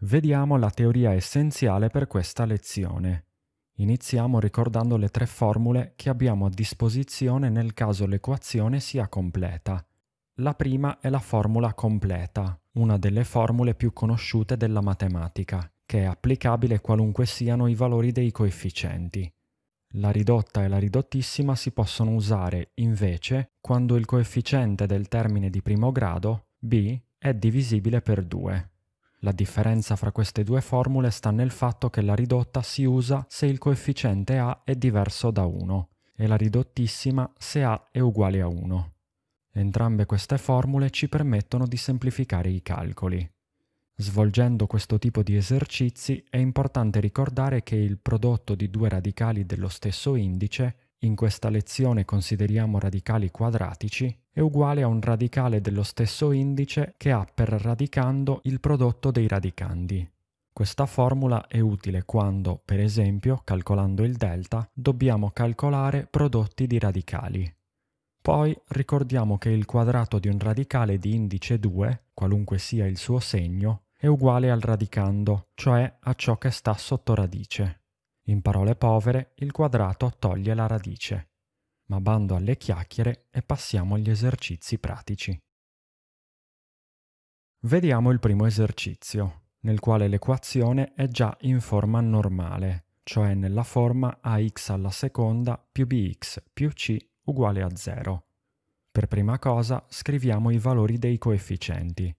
Vediamo la teoria essenziale per questa lezione. Iniziamo ricordando le tre formule che abbiamo a disposizione nel caso l'equazione sia completa. La prima è la formula completa, una delle formule più conosciute della matematica, che è applicabile qualunque siano i valori dei coefficienti. La ridotta e la ridottissima si possono usare, invece, quando il coefficiente del termine di primo grado, b, è divisibile per 2. La differenza fra queste due formule sta nel fatto che la ridotta si usa se il coefficiente A è diverso da 1 e la ridottissima se A è uguale a 1. Entrambe queste formule ci permettono di semplificare i calcoli. Svolgendo questo tipo di esercizi è importante ricordare che il prodotto di due radicali dello stesso indice in questa lezione consideriamo radicali quadratici è uguale a un radicale dello stesso indice che ha per radicando il prodotto dei radicandi. Questa formula è utile quando, per esempio, calcolando il delta, dobbiamo calcolare prodotti di radicali. Poi ricordiamo che il quadrato di un radicale di indice 2, qualunque sia il suo segno, è uguale al radicando, cioè a ciò che sta sotto radice. In parole povere, il quadrato toglie la radice. Ma bando alle chiacchiere e passiamo agli esercizi pratici. Vediamo il primo esercizio, nel quale l'equazione è già in forma normale, cioè nella forma ax alla seconda più bx più c uguale a 0. Per prima cosa scriviamo i valori dei coefficienti.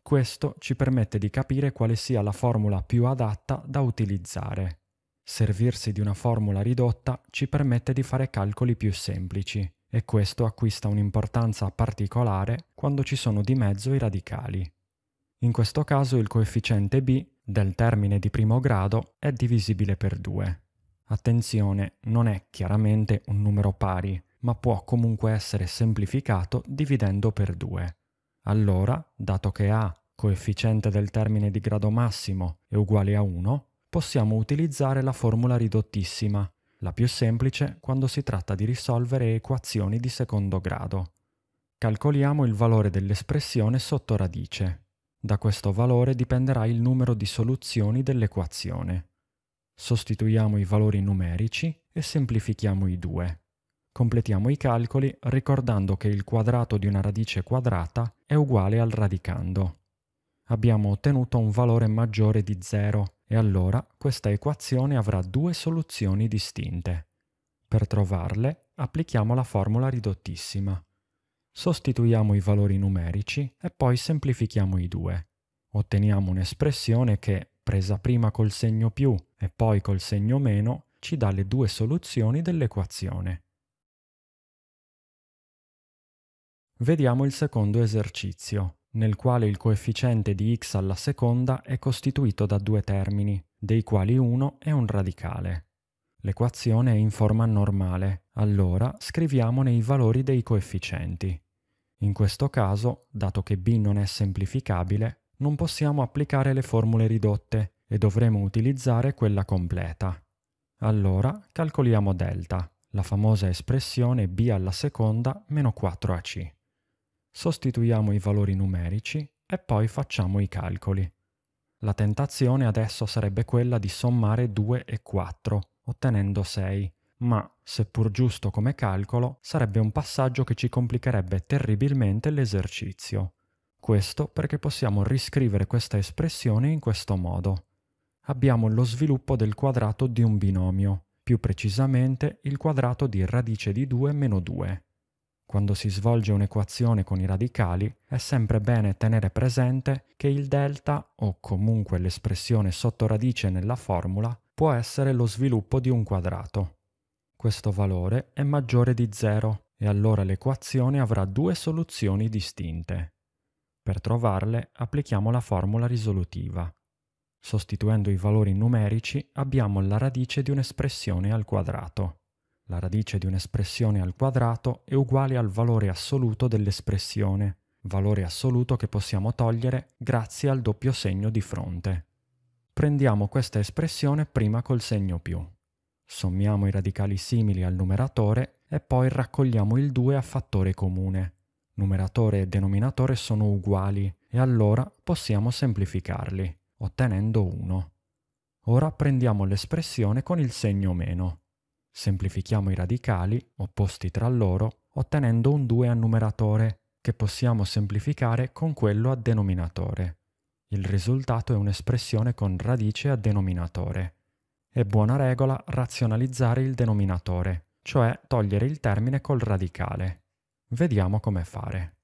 Questo ci permette di capire quale sia la formula più adatta da utilizzare. Servirsi di una formula ridotta ci permette di fare calcoli più semplici e questo acquista un'importanza particolare quando ci sono di mezzo i radicali. In questo caso il coefficiente b del termine di primo grado è divisibile per 2. Attenzione, non è chiaramente un numero pari, ma può comunque essere semplificato dividendo per 2. Allora, dato che a coefficiente del termine di grado massimo è uguale a 1, possiamo utilizzare la formula ridottissima, la più semplice quando si tratta di risolvere equazioni di secondo grado. Calcoliamo il valore dell'espressione sotto radice. Da questo valore dipenderà il numero di soluzioni dell'equazione. Sostituiamo i valori numerici e semplifichiamo i due. Completiamo i calcoli ricordando che il quadrato di una radice quadrata è uguale al radicando. Abbiamo ottenuto un valore maggiore di 0 e allora questa equazione avrà due soluzioni distinte. Per trovarle applichiamo la formula ridottissima. Sostituiamo i valori numerici e poi semplifichiamo i due. Otteniamo un'espressione che, presa prima col segno più e poi col segno meno, ci dà le due soluzioni dell'equazione. Vediamo il secondo esercizio nel quale il coefficiente di x alla seconda è costituito da due termini, dei quali uno è un radicale. L'equazione è in forma normale, allora scriviamone i valori dei coefficienti. In questo caso, dato che b non è semplificabile, non possiamo applicare le formule ridotte e dovremo utilizzare quella completa. Allora calcoliamo delta, la famosa espressione b alla seconda meno 4ac sostituiamo i valori numerici e poi facciamo i calcoli. La tentazione adesso sarebbe quella di sommare 2 e 4, ottenendo 6, ma, seppur giusto come calcolo, sarebbe un passaggio che ci complicherebbe terribilmente l'esercizio. Questo perché possiamo riscrivere questa espressione in questo modo. Abbiamo lo sviluppo del quadrato di un binomio, più precisamente il quadrato di radice di 2 meno 2. Quando si svolge un'equazione con i radicali, è sempre bene tenere presente che il delta, o comunque l'espressione sotto radice nella formula, può essere lo sviluppo di un quadrato. Questo valore è maggiore di 0 e allora l'equazione avrà due soluzioni distinte. Per trovarle applichiamo la formula risolutiva. Sostituendo i valori numerici abbiamo la radice di un'espressione al quadrato. La radice di un'espressione al quadrato è uguale al valore assoluto dell'espressione, valore assoluto che possiamo togliere grazie al doppio segno di fronte. Prendiamo questa espressione prima col segno più. Sommiamo i radicali simili al numeratore e poi raccogliamo il 2 a fattore comune. Numeratore e denominatore sono uguali e allora possiamo semplificarli, ottenendo 1. Ora prendiamo l'espressione con il segno meno. Semplifichiamo i radicali, opposti tra loro, ottenendo un 2 a numeratore, che possiamo semplificare con quello a denominatore. Il risultato è un'espressione con radice a denominatore. È buona regola razionalizzare il denominatore, cioè togliere il termine col radicale. Vediamo come fare.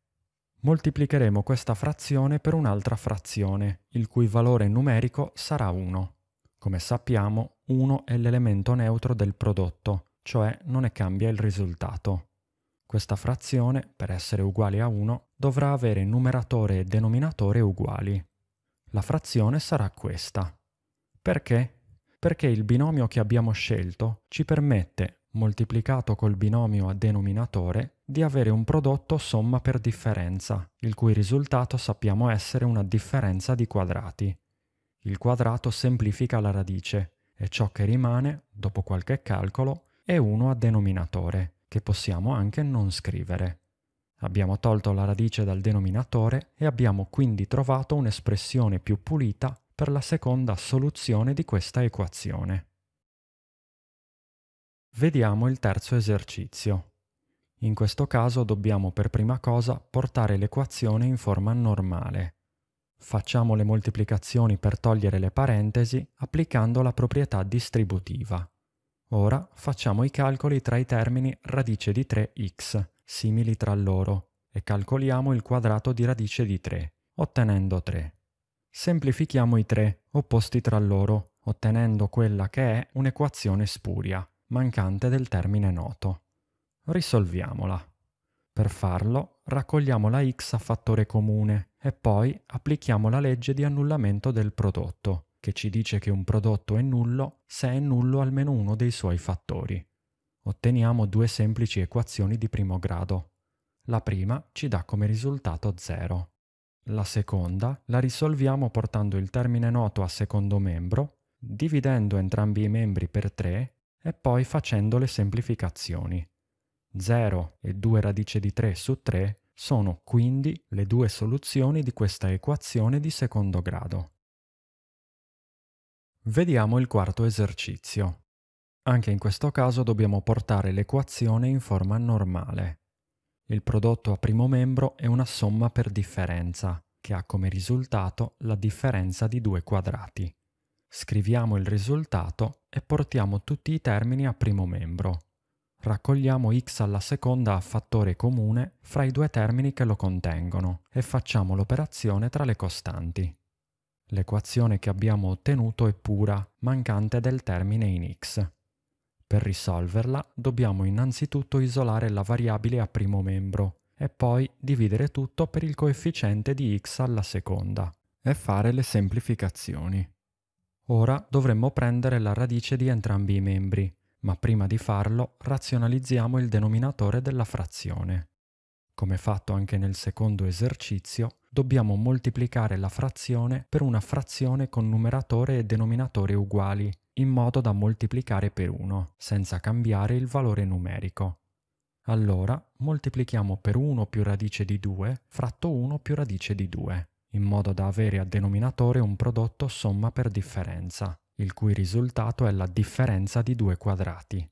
Moltiplicheremo questa frazione per un'altra frazione, il cui valore numerico sarà 1. Come sappiamo, 1 è l'elemento neutro del prodotto, cioè non ne cambia il risultato. Questa frazione, per essere uguale a 1, dovrà avere numeratore e denominatore uguali. La frazione sarà questa. Perché? Perché il binomio che abbiamo scelto ci permette, moltiplicato col binomio a denominatore, di avere un prodotto somma per differenza, il cui risultato sappiamo essere una differenza di quadrati. Il quadrato semplifica la radice, e ciò che rimane, dopo qualche calcolo, è 1 a denominatore, che possiamo anche non scrivere. Abbiamo tolto la radice dal denominatore e abbiamo quindi trovato un'espressione più pulita per la seconda soluzione di questa equazione. Vediamo il terzo esercizio. In questo caso dobbiamo per prima cosa portare l'equazione in forma normale, Facciamo le moltiplicazioni per togliere le parentesi applicando la proprietà distributiva. Ora facciamo i calcoli tra i termini radice di 3x, simili tra loro, e calcoliamo il quadrato di radice di 3, ottenendo 3. Semplifichiamo i 3, opposti tra loro, ottenendo quella che è un'equazione spuria, mancante del termine noto. Risolviamola. Per farlo raccogliamo la x a fattore comune e poi applichiamo la legge di annullamento del prodotto, che ci dice che un prodotto è nullo se è nullo almeno uno dei suoi fattori. Otteniamo due semplici equazioni di primo grado. La prima ci dà come risultato 0. La seconda la risolviamo portando il termine noto a secondo membro, dividendo entrambi i membri per 3 e poi facendo le semplificazioni. 0 e 2 radice di 3 su 3 sono quindi le due soluzioni di questa equazione di secondo grado. Vediamo il quarto esercizio. Anche in questo caso dobbiamo portare l'equazione in forma normale. Il prodotto a primo membro è una somma per differenza, che ha come risultato la differenza di due quadrati. Scriviamo il risultato e portiamo tutti i termini a primo membro. Raccogliamo x alla seconda a fattore comune fra i due termini che lo contengono e facciamo l'operazione tra le costanti. L'equazione che abbiamo ottenuto è pura, mancante del termine in x. Per risolverla dobbiamo innanzitutto isolare la variabile a primo membro e poi dividere tutto per il coefficiente di x alla seconda e fare le semplificazioni. Ora dovremmo prendere la radice di entrambi i membri ma prima di farlo razionalizziamo il denominatore della frazione. Come fatto anche nel secondo esercizio, dobbiamo moltiplicare la frazione per una frazione con numeratore e denominatore uguali, in modo da moltiplicare per 1, senza cambiare il valore numerico. Allora moltiplichiamo per 1 più radice di 2 fratto 1 più radice di 2, in modo da avere a denominatore un prodotto somma per differenza il cui risultato è la differenza di due quadrati.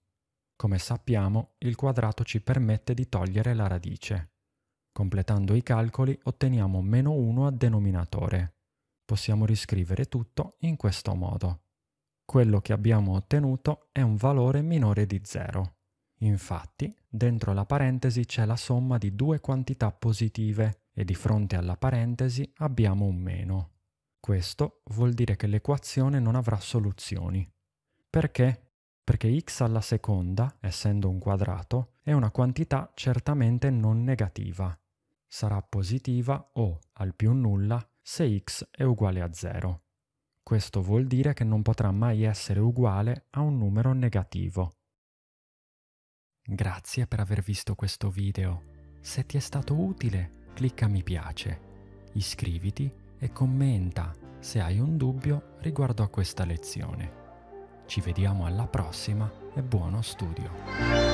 Come sappiamo, il quadrato ci permette di togliere la radice. Completando i calcoli otteniamo meno 1 a denominatore. Possiamo riscrivere tutto in questo modo. Quello che abbiamo ottenuto è un valore minore di 0. Infatti, dentro la parentesi c'è la somma di due quantità positive e di fronte alla parentesi abbiamo un meno. Questo vuol dire che l'equazione non avrà soluzioni. Perché? Perché x alla seconda, essendo un quadrato, è una quantità certamente non negativa. Sarà positiva o, al più nulla, se x è uguale a 0. Questo vuol dire che non potrà mai essere uguale a un numero negativo. Grazie per aver visto questo video. Se ti è stato utile, clicca mi piace, iscriviti e commenta se hai un dubbio riguardo a questa lezione. Ci vediamo alla prossima e buono studio!